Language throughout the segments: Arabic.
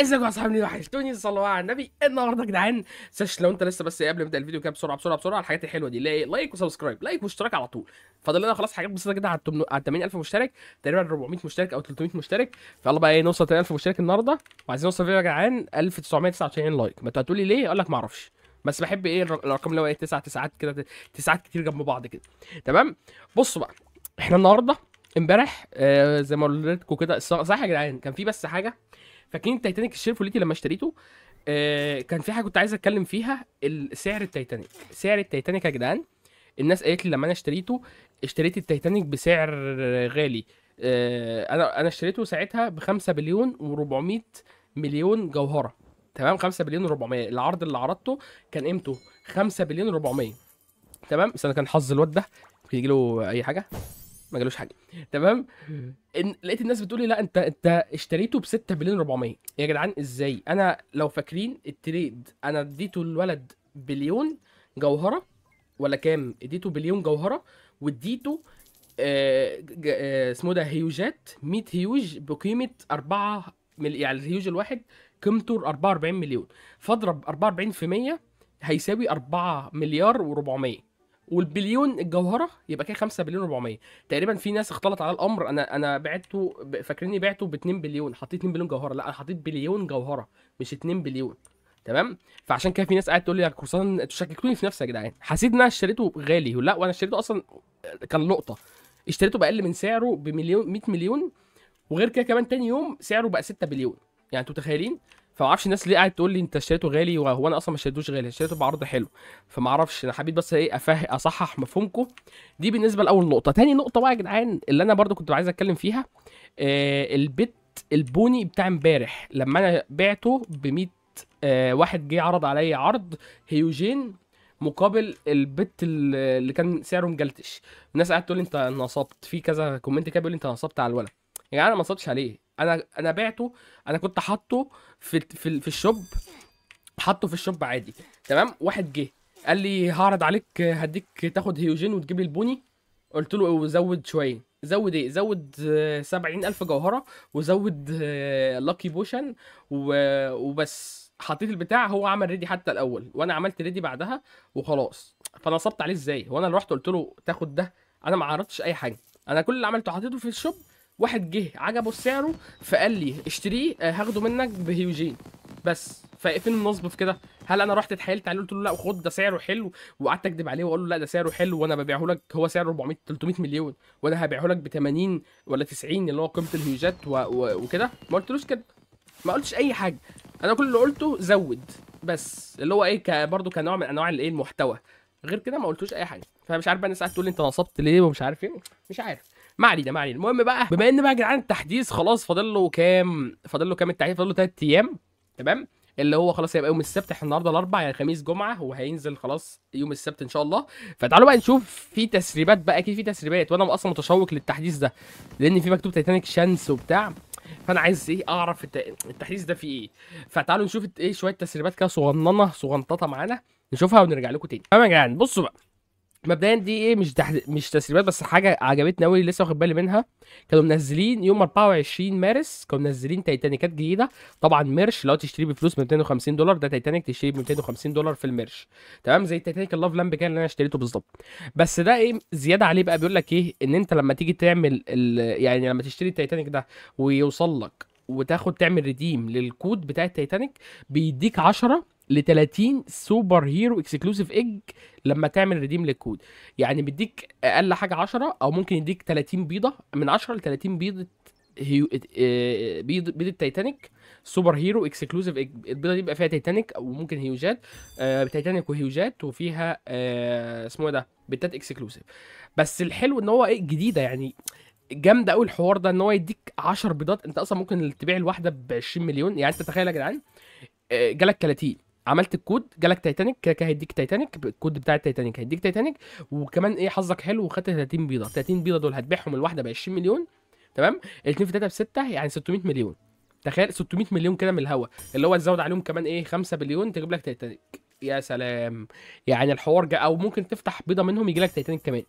ازيكم يا اصحابي وحشتوني صلوا على النبي النهارده يا جدعان سش لو انت لسه بس ايه، قبل ما ابدا الفيديو كده بسرعه بسرعه بسرعه الحاجات الحلوه دي لايك لايك وسبسكرايب لايك واشتراك على طول فاضل لنا خلاص حاجات بسيطه كده على 80000 مشترك تقريبا 400 مشترك او 300 مشترك فيلا بقى ايه نوصل 80000 مشترك النهارده وعايزين نوصل فيديو يا جدعان 1999 لايك ما انتوا هتقولي ليه اقول لك ما اعرفش بس بحب ايه الارقام اللي هو ايه 9 تسعات كده تسعات كتير جنب بعض كده تمام بصوا بقى احنا النهارده امبارح آه زي ما قلت لكم كده صح يا جدعان كان في بس حاجه فاكرين التايتانيك الشيرف فوليتي لما اشتريته آه كان في حاجه كنت عايز اتكلم فيها سعر التايتانيك سعر التايتانيك يا جدعان الناس قالت لي لما انا اشتريته اشتريت التايتانيك بسعر غالي آه انا انا اشتريته ساعتها ب 5 بليون و400 مليون جوهره تمام 5 بليون و400 العرض اللي عرضته كان قيمته 5 بليون و400 تمام بس انا كان حظ الواد ده ممكن يجي له اي حاجه ما جالوش حاجه تمام إن لقيت الناس بتقول لي لا انت انت اشتريته ب 6 بليون 400 يا جدعان ازاي انا لو فاكرين التريد انا اديته الولد بليون جوهره ولا كام اديته بليون جوهره واديته آه، آه، اسمه ده هيوجات 100 هيوج بقيمه 4 يعني الهيوج الواحد قيمته 44 مليون فاضرب 44% هيساوي 4 مليار و400 والبليون الجوهره يبقى كده 5 بليون 400 تقريبا في ناس اختلط على الامر انا انا بعته فاكريني بعته ب 2 بليون حطيت 2 بليون جوهره لا انا حطيت بليون جوهره مش 2 بليون تمام فعشان كده في ناس قاعده تقول لي يا كورسان انتوا شككتوني في نفسي يا جدعان حسيت ان انا اشتريته غالي لا وانا اشتريته اصلا كان لقطه اشتريته باقل من سعره بمليون 100 مليون وغير كده كمان تاني يوم سعره بقى 6 بليون يعني انتوا متخيلين فما اعرفش الناس ليه قاعد تقول لي انت اشتريته غالي وهو انا اصلا ما اشتريتوش غالي اشتريته بعرض حلو فما اعرفش انا حبيت بس ايه افه اصحح مفهومكم دي بالنسبه لاول نقطه تاني نقطه بقى يا جدعان اللي انا برضو كنت عايز اتكلم فيها آه البيت البوني بتاع امبارح لما انا بعته ب 100 آه واحد جه عرض عليا عرض هيوجين مقابل البت اللي كان سعره مجلتش الناس قاعده تقول لي انت نصبت في كذا كومنت كده بيقول لي انت نصبت على الولد يا يعني جدعان انا ما نصبتش عليه انا انا بعته انا كنت حاطه في في, في الشوب حاطه في الشوب عادي تمام واحد جه قال لي هعرض عليك هديك تاخد هيوجين وتجيب لي البوني قلت له زود شويه زود ايه زود آه، سبعين الف جوهره وزود لاكي آه، بوشن وبس حطيت البتاع هو عمل ريدي حتى الاول وانا عملت ريدي بعدها وخلاص فنصبت عليه ازاي وانا اللي رحت قلت له تاخد ده انا ما عرضتش اي حاجه انا كل اللي عملته حطيته في الشوب واحد جه عجبه سعره فقال لي اشتريه آه، هاخده منك بهيوجين بس فايه النصب في كده هل انا رحت اتحايلت عليه قلت له لا خد ده سعره حلو وقعدت اكدب عليه واقول له لا ده سعره حلو وانا ببيعه لك هو سعره 400 300 مليون وانا هبيعه لك ب 80 ولا 90 اللي هو قيمه الهيوجات وكده ما قلتلوش كده ما قلتش اي حاجه انا كل اللي قلته زود بس اللي هو ايه برضه كنوع من انواع الايه المحتوى غير كده ما قلتوش اي حاجه فمش عارف بقى الناس قاعده تقول لي انت نصبت ليه ومش عارف ايه مش عارف ما علينا ما علينا المهم بقى بما ان بقى يا جدعان التحديث خلاص فاضل له كام فاضل له كام التحديث فاضل له ثلاث ايام تمام اللي هو خلاص هيبقى يوم السبت احنا النهارده الاربعاء يعني خميس جمعه هو هينزل خلاص يوم السبت ان شاء الله فتعالوا بقى نشوف في تسريبات بقى اكيد في تسريبات وانا اصلا متشوق للتحديث ده لان في مكتوب تايتانيك شانس وبتاع فانا عايز ايه اعرف التحديث ده فيه ايه فتعالوا نشوف ايه شويه تسريبات كده صغننه صغنططه معانا نشوفها ونرجع لكم تاني تمام يا جدعان بصوا بقى مبدئيا دي ايه مش تحد... مش تسريبات بس حاجه عجبتني قوي لسه واخد بالي منها كانوا منزلين يوم 24 مارس كانوا منزلين تايتانيكات جديده طبعا ميرش لو تشتريه بفلوس 250 دولار ده تايتانيك تشتريه ب 250 دولار في الميرش تمام زي تايتانيك اللاف لامب كان اللي انا اشتريته بالظبط بس ده ايه زياده عليه بقى بيقول لك ايه ان انت لما تيجي تعمل ال... يعني لما تشتري التايتانيك ده ويوصل لك وتاخد تعمل ريديم للكود بتاع التايتانيك بيديك 10 ل 30 سوبر هيرو اكسكلوسيف ايج لما تعمل ريديم للكود يعني بيديك اقل حاجه 10 او ممكن يديك 30 بيضه من 10 ل 30 آه، بيضه بيضه بيض بيض التايتانيك سوبر هيرو اكسكلوسيف البيضه دي بيبقى فيها تايتانيك وممكن هيوجات آه تايتانيك وهيوجات وفيها آه اسمه إيه ده بيتات اكسكلوسيف بس الحلو ان هو ايه جديده يعني جامده قوي الحوار ده ان هو يديك 10 بيضات انت اصلا ممكن تبيع الواحده ب 20 مليون يعني انت تخيل يا جدعان آه، جالك 30 عملت الكود جالك تايتانيك كده كده هيديك تايتانيك الكود بتاع التايتانيك هيديك تايتانيك وكمان ايه حظك حلو وخدت 30 بيضه 30 بيضه دول هتبيعهم الواحده ب 20 مليون تمام 2 في 3 ب 6 يعني 600 مليون تخيل 600 مليون كده من الهوا اللي هو تزود عليهم كمان ايه 5 بليون تجيب لك تايتانيك يا سلام يعني الحوار جاء او ممكن تفتح بيضه منهم يجي لك تايتانيك كمان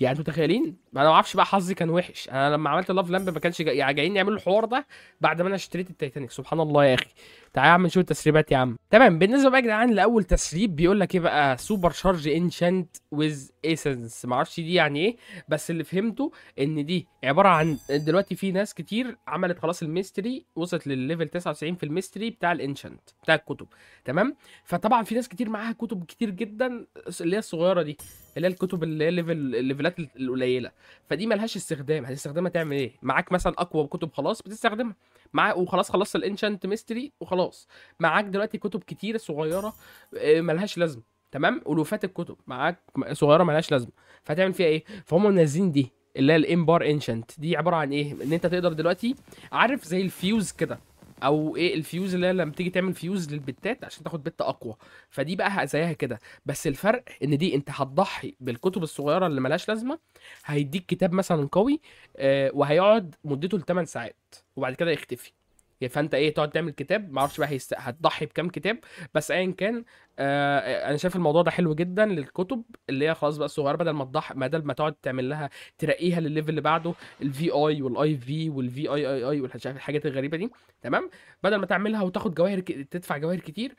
يعني انتوا متخيلين انا ما اعرفش بقى حظي كان وحش انا لما عملت لاف لامب ما كانش جاي... يعني جايين يعملوا الحوار ده بعد ما انا اشتريت التايتانيك سبحان الله يا اخي تعالى يا عم نشوف التسريبات يا عم تمام بالنسبه بقى يا جدعان لاول تسريب بيقول لك ايه بقى سوبر شارج انشنت ويز ايسنس ما اعرفش دي يعني ايه بس اللي فهمته ان دي عباره عن دلوقتي في ناس كتير عملت خلاص الميستري وصلت للليفل 99 في الميستري بتاع الانشنت بتاع الكتب تمام فطبعا في ناس كتير معاها كتب كتير جدا اللي هي الصغيره دي اللي هي الكتب اللي هي الليفل الليفلات القليله فدي ملهاش استخدام هتستخدمها تعمل ايه معاك مثلا اقوى كتب خلاص بتستخدمها معاك وخلاص خلصت الانشنت ميستري وخلاص معاك دلوقتي كتب كتير صغيره آه، ملهاش لازمه تمام ولوفات الكتب معاك صغيره ملهاش لازمه فهتعمل فيها ايه فهم منزلين دي اللي هي الامبار انشنت دي عباره عن ايه ان انت تقدر دلوقتي عارف زي الفيوز كده او ايه الفيوز اللي لما تيجي تعمل فيوز للبتات عشان تاخد بت اقوى فدي بقى زيها كده بس الفرق ان دي انت هتضحي بالكتب الصغيره اللي ملهاش لازمه هيديك كتاب مثلا قوي آه وهيقعد مدته ل 8 ساعات وبعد كده يختفي يعني فانت ايه تقعد تعمل كتاب ما اعرفش بقى هيست... هتضحي بكام كتاب بس ايا كان آه انا شايف الموضوع ده حلو جدا للكتب اللي هي خلاص بقى الصغيره بدل ما تضحي بدل ما تقعد تعمل لها ترقيها للليفل اللي بعده الفي اي والاي في والفي اي اي اي والحاجات الحاجات الغريبه دي تمام بدل ما تعملها وتاخد جواهر ك... تدفع جواهر كتير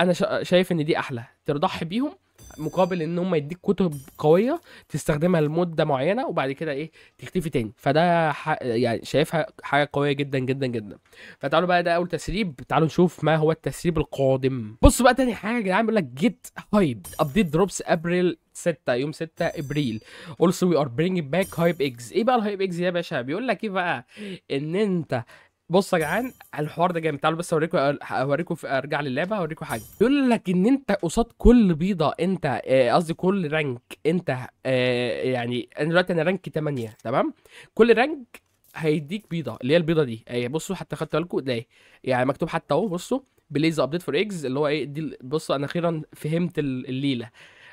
انا شايف ان دي احلى تضحي بيهم مقابل ان هم يديك كتب قويه تستخدمها لمده معينه وبعد كده ايه تختفي تاني فده يعني شايفها حاجه قويه جدا جدا جدا فتعالوا بقى ده اول تسريب تعالوا نشوف ما هو التسريب القادم بصوا بقى تاني حاجه يا جدعان بيقول لك جيت هايب ابديت دروبس ابريل 6 يوم 6 ابريل also we are bringing back هايب اكس ايه بقى الهايب اكس يا باشا بيقول لك ايه بقى ان انت بص يا جدعان الحوار ده جامد تعالوا بس اوريكم اوريكم ارجع للعبه اوريكم حاجه بيقول لك ان انت قصاد كل بيضه انت آه، قصدي كل رانك انت آه، يعني انا دلوقتي انا رانك 8 تمام كل رانك هيديك بيضه اللي هي البيضه دي اهي بصوا حتى خدت بالكم ده إيه؟ يعني مكتوب حتى اهو بصوا بليز ابديت فور اكس اللي هو ايه دي بصوا انا اخيرا فهمت الليله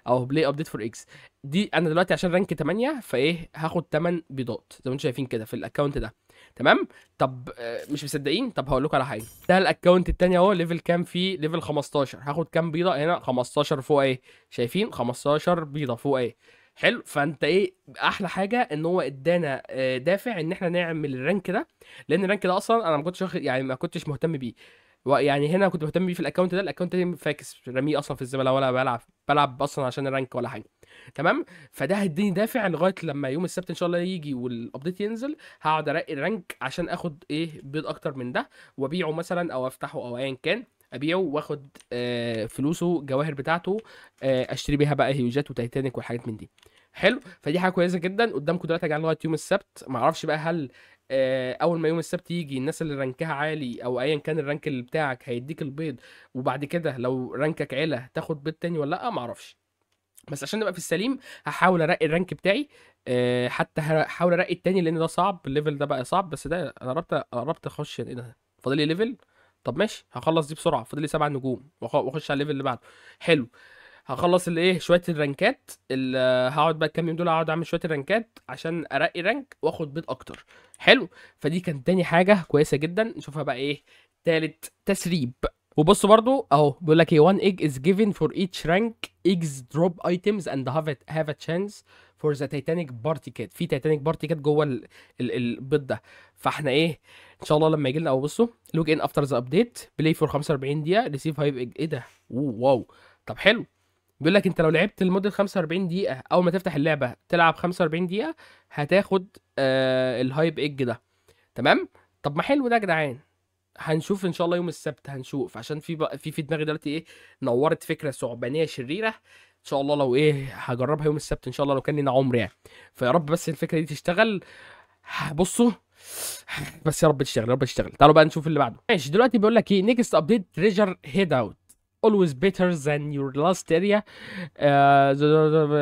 او بلاي ابديت فور اكس دي انا دلوقتي عشان رانك 8 فايه هاخد 8 بيضات زي ما انتم شايفين كده في الاكونت ده تمام طب آه، مش مصدقين طب هقول لكم على حاجه ده الاكونت الثاني اهو ليفل كام فيه ليفل 15 هاخد كام بيضه هنا 15 فوق ايه شايفين 15 بيضه فوق ايه حلو فانت ايه احلى حاجه ان هو ادانا آه، دافع ان احنا نعمل الرانك ده لان الرانك ده اصلا انا ما كنتش واخد يعني ما كنتش مهتم بيه يعني هنا كنت مهتم بيه في الاكونت ده الاكونت ده فاكس رميه اصلا في الزباله ولا بلعب بلعب اصلا عشان الرانك ولا حاجه تمام فده هيديني دافع لغايه لما يوم السبت ان شاء الله يجي والابديت ينزل هقعد ارقي الرانك عشان اخد ايه بيض اكتر من ده وابيعه مثلا او افتحه او ايا كان ابيعه واخد آه فلوسه الجواهر بتاعته آه اشتري بيها بقى هيوجات وتايتانيك والحاجات من دي حلو فدي حاجه كويسه جدا قدامكم دلوقتي يا لغايه يوم السبت معرفش بقى هل آه، اول ما يوم السبت يجي الناس اللي رانكها عالي او ايا كان الرانك اللي بتاعك هيديك البيض وبعد كده لو رانكك علا تاخد بيض تاني ولا لا معرفش بس عشان نبقى في السليم هحاول ارقي الرانك بتاعي آه، حتى هحاول ارقي التاني لان ده صعب الليفل ده بقى صعب بس ده انا قربت قربت اخش يعني ايه ده فاضل لي ليفل طب ماشي هخلص دي بسرعه فاضل لي سبع نجوم واخش على الليفل اللي بعده حلو هخلص الايه شويه الرانكات اللي هقعد بقى الكام يوم دول هقعد اعمل شويه الرانكات عشان ارقي رانك واخد بيض اكتر حلو فدي كانت تاني حاجه كويسه جدا نشوفها بقى ايه تالت تسريب وبص برضو اهو بيقول لك ايه 1 ايج از جيفن فور ايتش رانك ايجز دروب ايتمز اند هاف هاف have a chance for the titanic party في تايتانيك بارتي كات جوه البيض ده فاحنا ايه ان شاء الله لما يجي لنا اهو بصوا لوج ان افتر ذا ابديت بلاي فور 45 دقيقه ريسيف 5 ايج ايه ده واو طب حلو بيقول لك انت لو لعبت لمده 45 دقيقه اول ما تفتح اللعبه تلعب 45 دقيقه هتاخد آه الهايب ايج ده تمام طب ما حلو ده يا جدعان هنشوف ان شاء الله يوم السبت هنشوف عشان في بق... في في دماغي دلوقتي ايه نورت فكره ثعبانيه شريره ان شاء الله لو ايه هجربها يوم السبت ان شاء الله لو كان لنا عمر يعني فيا رب بس الفكره دي تشتغل بصوا بس يا رب تشتغل يا رب تشتغل تعالوا بقى نشوف اللي بعده ماشي دلوقتي بيقول لك ايه نيكست ابديت تريجر هيد اوت always better than your last area. Uh, the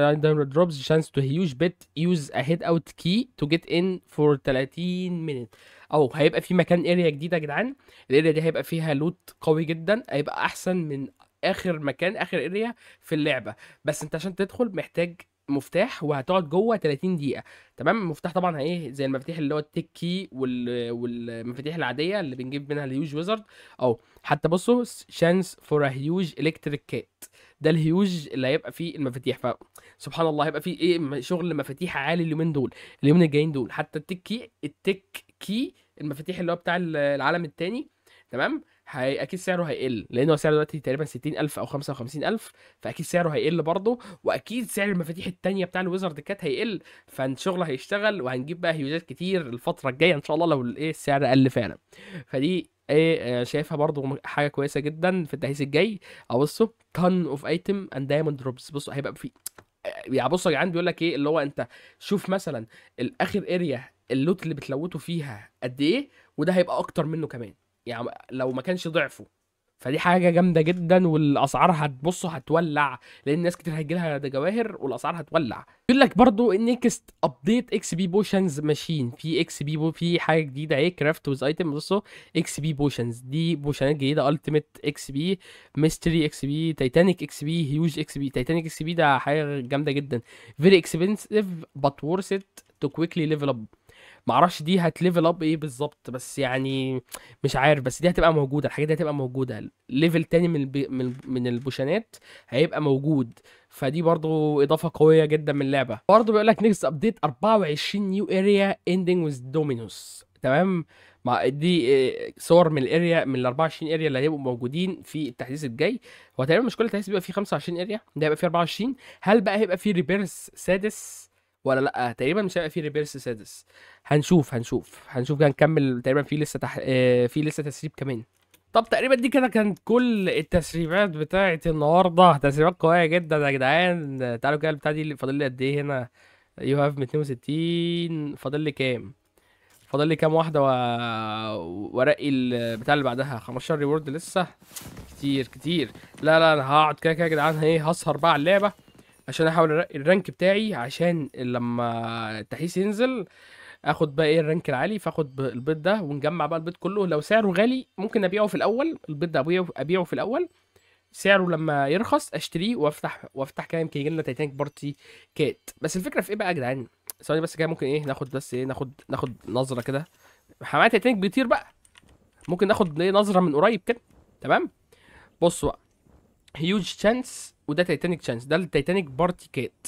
random drops chance to huge bet use a head out key to get in for 30 minutes. او هيبقى في مكان اريا جديده يا جدعان الاريا دي هيبقى فيها لوت قوي جدا هيبقى احسن من اخر مكان اخر اريا في اللعبه بس انت عشان تدخل محتاج مفتاح وهتقعد جوه 30 دقيقه تمام المفتاح طبعا ايه زي المفاتيح اللي هو التك كي وال... والمفاتيح العاديه اللي بنجيب منها الهيوج ويزرد اهو حتى بصوا شانس فور ا هيوج الكتريك كات ده الهيوج اللي هيبقى فيه المفاتيح ف سبحان الله هيبقى فيه ايه شغل مفاتيح عالي اليومين دول اليومين الجايين دول حتى التك كي التك كي المفاتيح اللي هو بتاع العالم الثاني تمام هي... اكيد سعره هيقل لان هو سعره دلوقتي تقريبا 60000 او 55000 فاكيد سعره هيقل برضه واكيد سعر المفاتيح التانية بتاع الويزرد كات هيقل فالشغل هيشتغل وهنجيب بقى هيوزات كتير الفتره الجايه ان شاء الله لو الايه السعر قل فعلا فدي ايه آه، شايفها برضو حاجه كويسه جدا في التجهيز الجاي ابصوا تن اوف ايتم اند دايموند دروبس بصوا هيبقى في آه، يعني بصوا يا جدعان بيقول لك ايه اللي هو انت شوف مثلا الاخر اريا اللوت اللي بتلوته فيها قد ايه وده هيبقى اكتر منه كمان يعني لو ما كانش ضعفه فدي حاجه جامده جدا والاسعار هتبصوا هتولع لان ناس كتير هيجي لها جواهر والاسعار هتولع يقول لك برضو نيكست ابديت اكس بي بوشنز ماشين في اكس بي بو في حاجه جديده اهي كرافت ويز ايتم بصوا اكس بي بوشنز دي بوشنات جديده التيميت اكس بي ميستري اكس بي تايتانيك اكس بي هيوج اكس بي تايتانيك اكس بي ده حاجه جامده جدا فيري اكسبنسيف بات ورث ات تو كويكلي ليفل اب معرفش دي هتليفل اب ايه بالظبط بس يعني مش عارف بس دي هتبقى موجوده الحاجات دي هتبقى موجوده ليفل تاني من البي من, من البوشانات هيبقى موجود فدي برضو اضافه قويه جدا من اللعبه برضو بيقول لك نيكست ابديت 24 نيو اريا اندنج وذ دومينوس تمام مع دي آه، صور من الاريا من ال 24 اريا اللي هيبقوا موجودين في التحديث الجاي هو تقريبا مش كل التحديث بيبقى فيه 25 اريا ده هيبقى فيه 24 هل بقى هيبقى فيه ريبيرس سادس ولا لا تقريبا مش هيبقى في ريبيرس سادس هنشوف هنشوف هنشوف هنكمل تقريبا في لسه تح... آه، في لسه تسريب كمان طب تقريبا دي كده كانت كل التسريبات بتاعه النهارده تسريبات قويه جدا يا جدعان تعالوا كده البتاع دي فاضل لي قد ايه هنا يو هاف 62 فاضل لي كام فاضل لي كام واحده و... وارقي البتاع اللي بعدها 15 ريورد لسه كتير كتير لا لا انا هقعد كده كده يا جدعان ايه هسهر بقى على اللعبه عشان احاول الرانك بتاعي عشان لما التحيس ينزل اخد بقى ايه الرانك العالي فاخد البيض ده ونجمع بقى البيض كله لو سعره غالي ممكن ابيعه في الاول البيض ده ابيعه ابيعه في الاول سعره لما يرخص اشتريه وافتح وافتح كده يمكن يجي لنا تايتانيك بارتي كات بس الفكره في ايه بقى يا جدعان ثواني بس كده ممكن ايه ناخد بس ايه ناخد ناخد نظره كده حماية تايتانيك بيطير بقى ممكن ناخد ايه نظره من قريب كده تمام بصوا بقى هيوج تشانس وده تايتانيك تشانس ده التايتانيك بارتي كات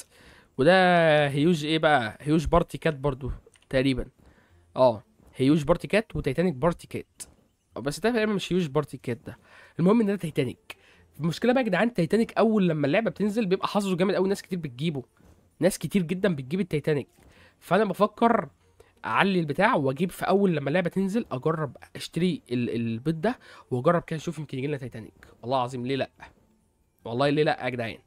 وده هيوج ايه بقى هيوج بارتي كات برضو تقريبا اه هيوج بارتي كات وتايتانيك بارتي كات بس ده تقريبا مش هيوج بارتي كات ده المهم ان ده تايتانيك المشكله بقى يا جدعان تايتانيك اول لما اللعبه بتنزل بيبقى حظه جامد قوي ناس كتير بتجيبه ناس كتير جدا بتجيب التايتانيك فانا بفكر اعلي البتاع واجيب في اول لما اللعبه تنزل اجرب اشتري البيت ده واجرب كده اشوف يمكن يجي لنا تايتانيك والله العظيم ليه لا والله ليه لا يا جدعان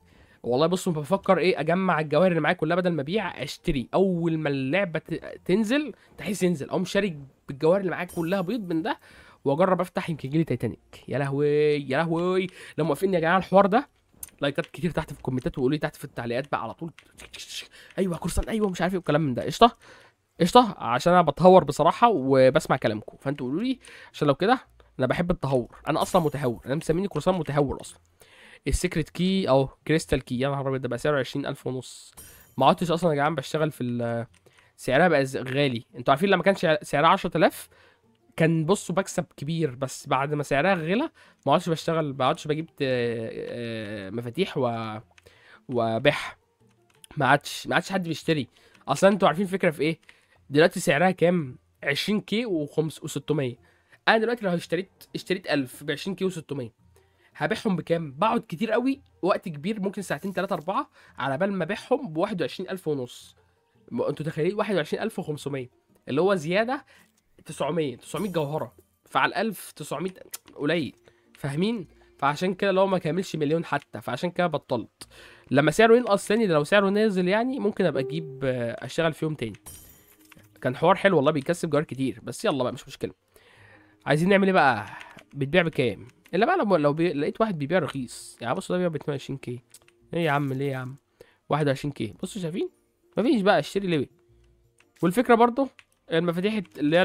والله بصوا بفكر ايه اجمع الجواهر اللي معايا كلها بدل ما ابيع اشتري اول ما اللعبه تنزل تحس ينزل اقوم شاري بالجواهر اللي معايا كلها بيض من ده واجرب افتح يمكن يجيلي تايتانيك يا لهوي يا لهوي لو موافقني يا جماعه الحوار ده لايكات كتير تحت في الكومنتات وقولوا لي تحت في التعليقات بقى على طول ايوه كرسان ايوه مش عارف ايه والكلام من ده قشطه قشطه عشان انا بتهور بصراحه وبسمع كلامكم فانتوا قولوا لي عشان لو كده انا بحب التهور انا اصلا متهور انا مسميني كرسان متهور اصلا السيكريت كي او كريستال كي يا نهار ابيض ده بقى سعره 20000 ونص ما عدتش اصلا يا جدعان بشتغل في آه، سعرها بقى غالي انتوا عارفين لما كان سعرها 10000 كان بصوا بكسب كبير بس بعد ما سعرها غلى ما عدتش بشتغل ما عدتش بجيب آه، مفاتيح و وبيعها ما عادش ما عادش حد بيشتري اصلا انتوا عارفين الفكره في ايه دلوقتي سعرها كام 20 كي و600 انا دلوقتي لو اشتريت اشتريت 1000 ب 20 كي و600 هبيعهم بكام بقعد كتير قوي وقت كبير ممكن ساعتين ثلاثة أربعة على بال ما أبيعهم ب 21000 ونص أنتوا تخيلين 21500 اللي هو زيادة 900 900 جوهرة فعلى 1900 قليل فاهمين فعشان كده لو ما كملش مليون حتى فعشان كده بطلت لما سعره ينقص تاني لو سعره نازل يعني ممكن ابقى اجيب اشتغل فيهم تاني كان حوار حلو والله بيكسب جوار كتير بس يلا بقى مش مشكله عايزين نعمل ايه بقى بتبيع بكام الا بقى لو لو بي... لقيت واحد بيبيع رخيص يعني بصوا ده بيبيع ب 22 كي ايه يا عم ليه يا عم 21 كي بصوا شايفين مفيش بقى اشتري ليه والفكره برضو المفاتيح اللي هي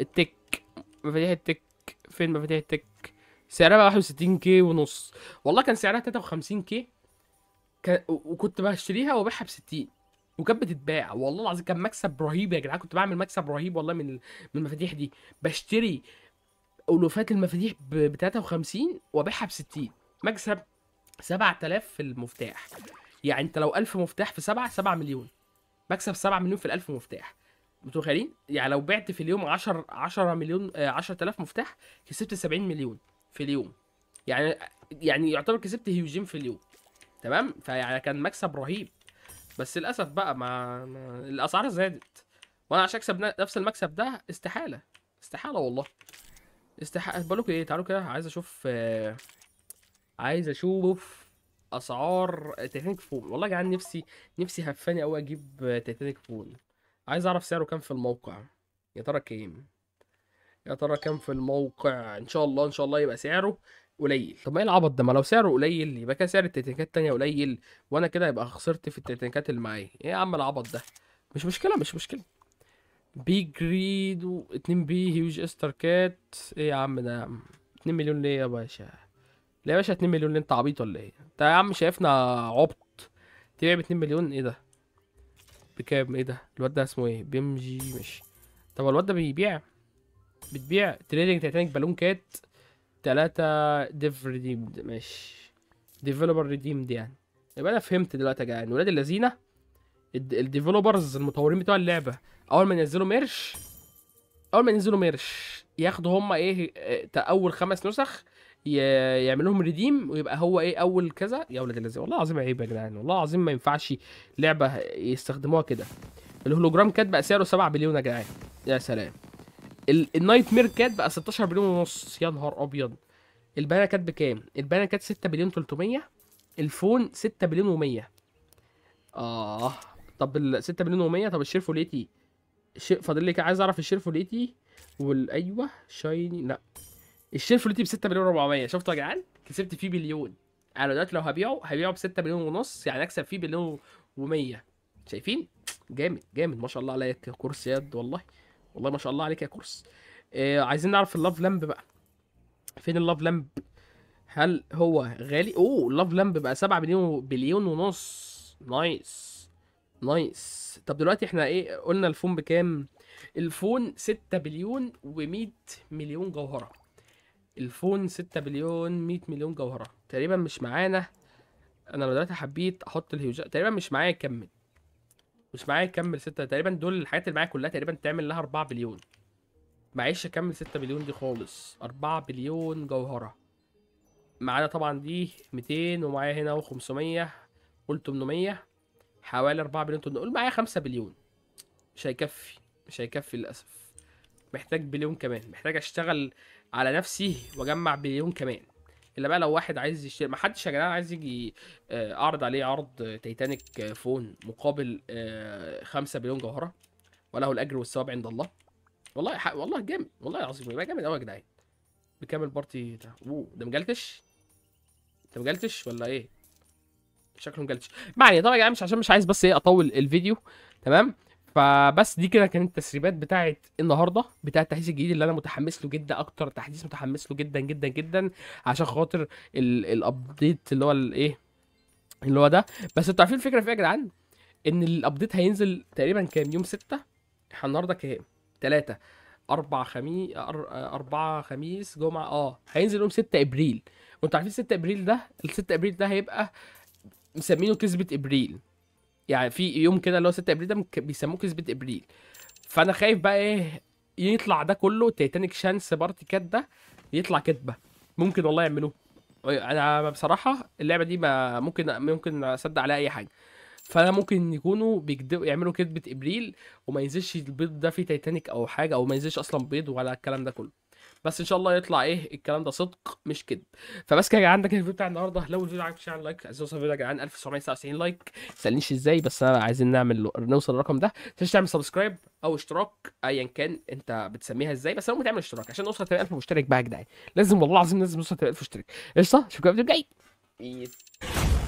التك مفاتيح التك فين مفاتيح التك سعرها بقى 61 كي ونص والله كان سعرها 53 كي ك... وكنت بشتريها وابيعها ب 60 وكانت بتتباع والله العظيم كان مكسب رهيب يا جدعان كنت بعمل مكسب رهيب والله من من المفاتيح دي بشتري ألوفات المفاتيح ب 53 وأبيعها ب 60 مكسب 7000 في المفتاح يعني أنت لو 1000 مفتاح في 7 7 مليون مكسب 7 مليون في ال 1000 مفتاح متخيلين يعني لو بعت في اليوم 10 10 مليون 10000 آه، مفتاح كسبت 70 مليون في اليوم يعني يعني يعتبر كسبت هيوجين في اليوم تمام فيعني كان مكسب رهيب بس للاسف بقى ما, ما الاسعار زادت وانا عشان اكسب نفس المكسب ده استحاله استحاله والله استحقت بقول لكم ايه تعالوا كده عايز اشوف آه عايز اشوف اسعار تيتانيك فون والله يا جدعان نفسي نفسي هفاني قوي اجيب تيتانيك فون عايز اعرف سعره كام في الموقع يا ترى كام يا ترى كام في الموقع ان شاء الله ان شاء الله يبقى سعره قليل طب ما ايه العبط ده ما لو سعره قليل يبقى كده سعر التيتانيكات التانية قليل وانا كده يبقى خسرت في التيتانيكات اللي معايا ايه يا عم العبط ده مش مشكله مش مشكله بيج جريد اتنين بي هيوج استر كات ايه يا عم ده يا عم اتنين مليون ليه يا باشا ليه يا باشا اتنين مليون ليه انت عبيط ولا ايه انت يا عم شايفنا عبط تبيع باتنين مليون ايه ده بكام ايه ده الواد ده اسمه ايه بيم جي ماشي طب الواد ده بيبيع بتبيع تريدنج تايتانيك بالون كات تلاتة ديف ريديمد ماشي ديفلوبر ريديمد يعني يبقى انا فهمت دلوقتي يا جدعان ولاد اللذينه الديفلوبرز المطورين بتوع اللعبه اول ما ينزلوا ميرش اول ما ينزلوا ميرش ياخدوا هم ايه اول خمس نسخ يعملوا لهم ريديم ويبقى هو ايه اول كذا يا ولاد اللذين والله العظيم عيب يا جدعان والله العظيم ما ينفعش لعبه يستخدموها كده الهولوجرام كات بقى سعره 7 بليون يا جدعان يا سلام النايت مير كات بقى 16 بليون ونص يا نهار ابيض البانا كات بكام؟ البانا كات 6 بليون 300 الفون 6 بليون و100 اه طب ال 6 بليون و100 طب الشريف وليتي ش... فاضل لي عايز اعرف الشرفوليتي وال ايوه شايني لا الشرفوليتي ب 6 مليون و400 شفتوا يا جدعان كسبت فيه بليون انا دلوقتي لو هبيعه هبيعه ب 6 مليون ونص يعني اكسب فيه بليون و100 شايفين جامد جامد ما شاء الله عليك يا كرسي يد والله والله ما شاء الله عليك يا كرسي آه عايزين نعرف اللاف لامب بقى فين اللاف لامب هل هو غالي اوه اللاف لامب بقى 7 مليون بليون ونص نايس نايس طب دلوقتي احنا ايه قلنا الفون بكام الفون 6 بليون و100 مليون جوهرة الفون 6 بليون 100 مليون جوهرة تقريبا مش معانا انا لو دلوقتي حبيت احط الهيوجا تقريبا مش معايا اكمل مش معايا اكمل 6 تقريبا دول الحاجات اللي معايا كلها تقريبا تعمل لها 4 بليون معيش اكمل 6 بليون دي خالص 4 بليون جوهرة معانا طبعا دي 200 ومعايا هنا وخمسمية 500 قول 800 حوالي 4 بليون طن قول معايا 5 بليون مش هيكفي مش هيكفي للاسف محتاج بليون كمان محتاج اشتغل على نفسي واجمع بليون كمان الا بقى لو واحد عايز يشتري ما حدش يا جدعان عايز يجي آه، اعرض عليه عرض تيتانيك فون مقابل 5 آه، بليون جوهره وله الاجر والثواب عند الله والله حق والله جامد والله العظيم يبقى جامد قوي يا جدعان بكامل بارتي ده اوه ده مجلتش انت مجلتش ولا ايه شكلهم جلتش ما علينا طبعا يا جماعه مش عشان مش عايز بس ايه اطول الفيديو تمام فبس دي كده كانت التسريبات بتاعه النهارده بتاع التحديث الجديد اللي انا متحمس له جدا اكتر تحديث متحمس له جدا جدا جدا عشان خاطر الابديت اللي هو الايه اللي هو ده بس انتوا عارفين الفكره في ايه يا جدعان ان الابديت هينزل تقريبا كام يوم 6 احنا النهارده كام 3 4 خميس 4 خميس جمعه اه هينزل يوم 6 ابريل وانتوا عارفين 6 ابريل ده ال 6 ابريل ده هيبقى مسمينه كذبه ابريل يعني في يوم كده اللي هو 6 ابريل ده بيسموه كذبه ابريل فانا خايف بقى ايه يطلع ده كله تيتانيك شانس بارتي كات ده يطلع كدبه ممكن والله يعملوه انا بصراحه اللعبه دي ما ممكن ممكن اصدق عليها اي حاجه فانا ممكن يكونوا بيكدبوا يعملوا كذبه ابريل وما ينزلش البيض ده في تايتانيك او حاجه او ما ينزلش اصلا بيض ولا الكلام ده كله بس ان شاء الله يطلع ايه الكلام ده صدق مش كذب فبس كده يا جدعان ده كان الفيديو بتاع النهارده لو الفيديو عجبك اعمل لايك عايز اوصل الفيديو يا جدعان 1999 لايك ما تسالنيش ازاي بس انا عايزين نعمل نوصل الرقم ده تنساش تعمل سبسكرايب او اشتراك ايا كان انت بتسميها ازاي بس المهم تعمل اشتراك عشان نوصل 3000 مشترك بقى يا جدعان لازم والله العظيم لازم نوصل 3000 مشترك قشطه اشوفكم الفيديو الجاي